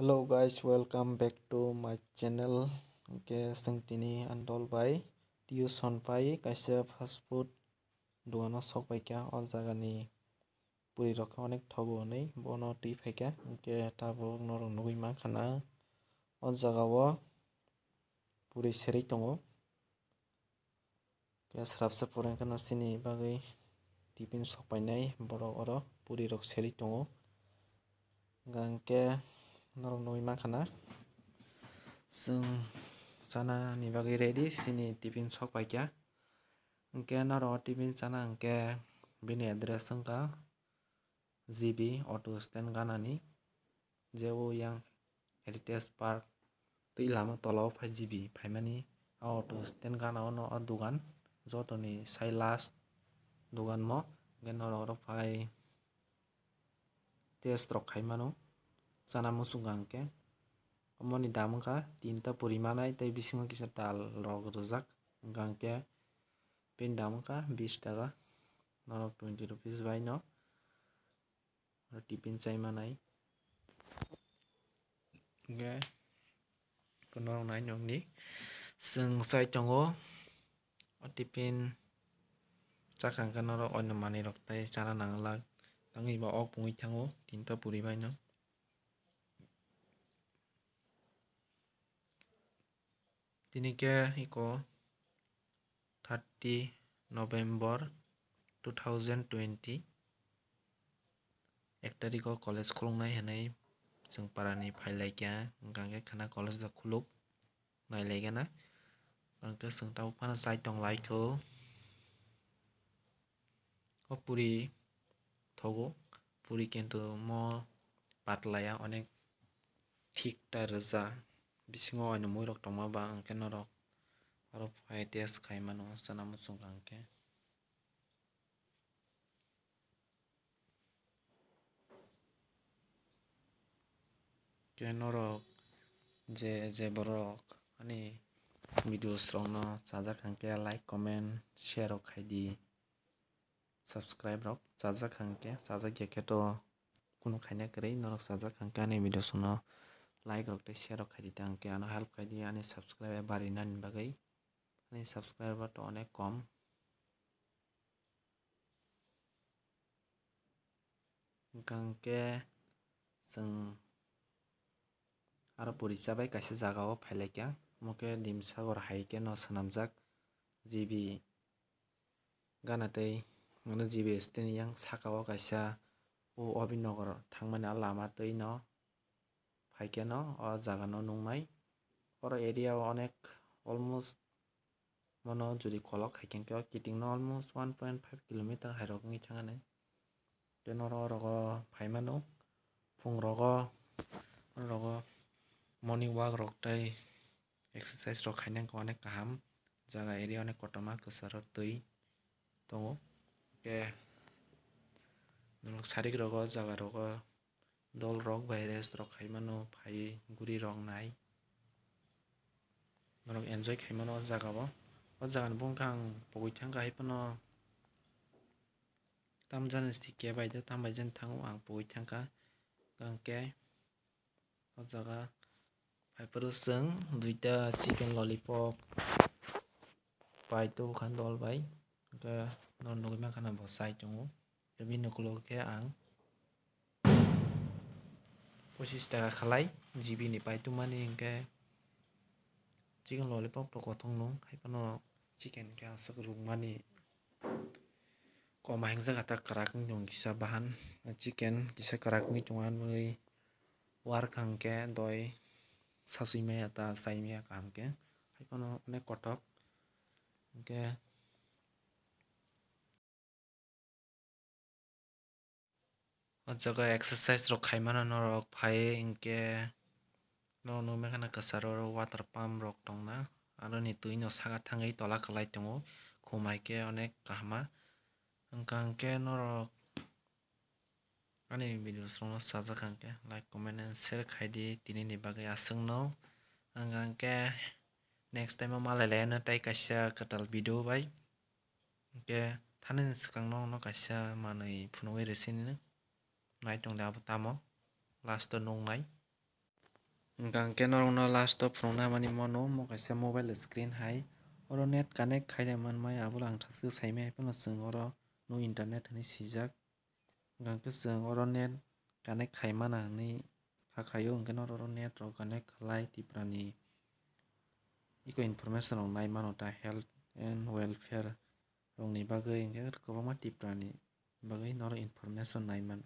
hello guys welcome back to my channel okay sangtini andol bai tiu son pai kaise fast food duano sok pai kya ol jaga ni puri rokha onek thogo nei bono ti pai kya okay ta bok nor nugui ma khana ol jaga wa puri seri tongo kya sraf sa poren kana sini bagai tipin sok pai nei boro oro puri rok seri tongo gangke sana nih bagi ready sini tipin sok tiffin ya. angke naro tipin sana angके bini address wngkha ZB auto stand nih. jewo yang heritage park tuh ilama tola pak ZB. gb mana? auto stand kana ono no o dogan jotoni sai last dukan mo hingke naro oro phai test rok khaimano sana musung angke omo ni ka tinta purimana ite bisingo kisa tal rog rozak angke pin ka, bis taga nono twenty rupees bai no roti pin sai manai ge kono rong nai nyong ni seng sai chongo roti pin cakang kono rong onyo mani rok tai cara nangalang tangi ba ok pungi chango tinta purimana তেনেকৈ শিকোঁ thirty November two thousand twenty এক তাৰিখৰ college খোলোং নাই সেনেই যোন পাৰানি ফাইলাইকা গাঁৱে খানা college খোলোক নাইলাইকা না গাঁৱকে চিন্তা ফান চাই তং লাইকো অ পুৰি থগো পুৰি কিন্তু মই পাতলায়া অনেক ঠিক তাৰ যা bisingo kaino mui rok tongma ba angke norok aro pukai tes kai mano sana musung angke ke norok je je borok ani video strong no saja khangke like comment share rok khai di subscribe rok saja khangke saja geke to kuno khaina kare norok saja khangka ni video suno like रोक share खाई दी आनो help खाई दी आने subscribe बाड़ी ना बगे आने सब्सक्राइब तो अनेक कम गंगे जो बुरी जब कैसे जगह फैल गया मुके दिमसागर हाईके न सनामजाक जीबी गानाते जीबी स्टेन यंग सकाव कैसा ओ अभिनगर थाना लामा तई न হয় কেন জাগানো নাই আৰু এৰিয়াও অনেক অলমষ্ট মনো যদি কলক হাইকেন কিয় কিটিং ন almost one point five kilometre হাইৰক নি থাকে কেনৰ ৰগ ভাই মানো ফুং ৰগ ৰগ মৰ্নিং ৱাক ৰগ তাই এক্সাৰচাইজ ৰখাই নে অনেক কাহাম জাগা এৰি অনেক কটমা কেচাৰত দৈ দঙ চাৰিক ৰগ জাগা ৰগ ដល់រកវ៉ៃរុសរកໄຂម៉ាណូផៃគូរីរងណៃរកអេនហ្សយໄຂម៉ាណូហ្សាកាបោអត់ហ្សានបងខាងបុយខាងកៃប៉ណូតាមចានស្ទីកែបៃតតាមបៃចានខាងអងបុយខាងកាកាងកែអត់ហ្សាកា hypersen দুইটা chicken lollipop pai to khan dol bai ka non no ma khana bosai chung tumi nukulo ke ang posisi daga kalai jibi ni pai tu mani engke, chicken lollipop to kotong nong hai pano chicken ke asak rung mani ko maheng kata tak ni dong kisah bahan chicken kisah karak ni tungan mui war kang ke doy sasui me ata sai me kang ke hai pano ne kotok ngke जगह exercise रok khaimano norok phaiui hingke norok nukmainkha na kwcharo aro water pump rok dong na, ni tui no saka thangnai tola kwlai tongo khumai khe onek kahama wngkha hingke norok ani videos rok no sajak like comment and share khai di tini ni bagai aswk no wngkha hingke next time o malailaiano tei kaisa kwtal video bai hingke thanani swkang no kaisa manui phunugui rwsi nini นายจรงดาวตามลาสต์ตัวนงไหนกางแกนเราเนา last ตัวพร้อมหน้ามันมอนมกับเซมโมบายหรือสกรีนไฮออร์เน็ตการเน็ตใครจะมันไม่เอาบุหลังทัศน์ใช่ไม่เป็นหลัสื่งออร์โนอินเทอร์เน็ตในสิจักกางก็เสื่อออร์เน็ตการเน็ตใครมาหนังนี่ถ้กใครอยู่งกันออร์เน็ตเราการเน็ตไลท์ติปรานีอีกอินโฟเมชั่นของนายมันออกได้ health and welfare ตรงนี้บางเรื่องก็ก็ประมาที่ปรานีบางเร่องนอร์อินโฟเมชันนายมัน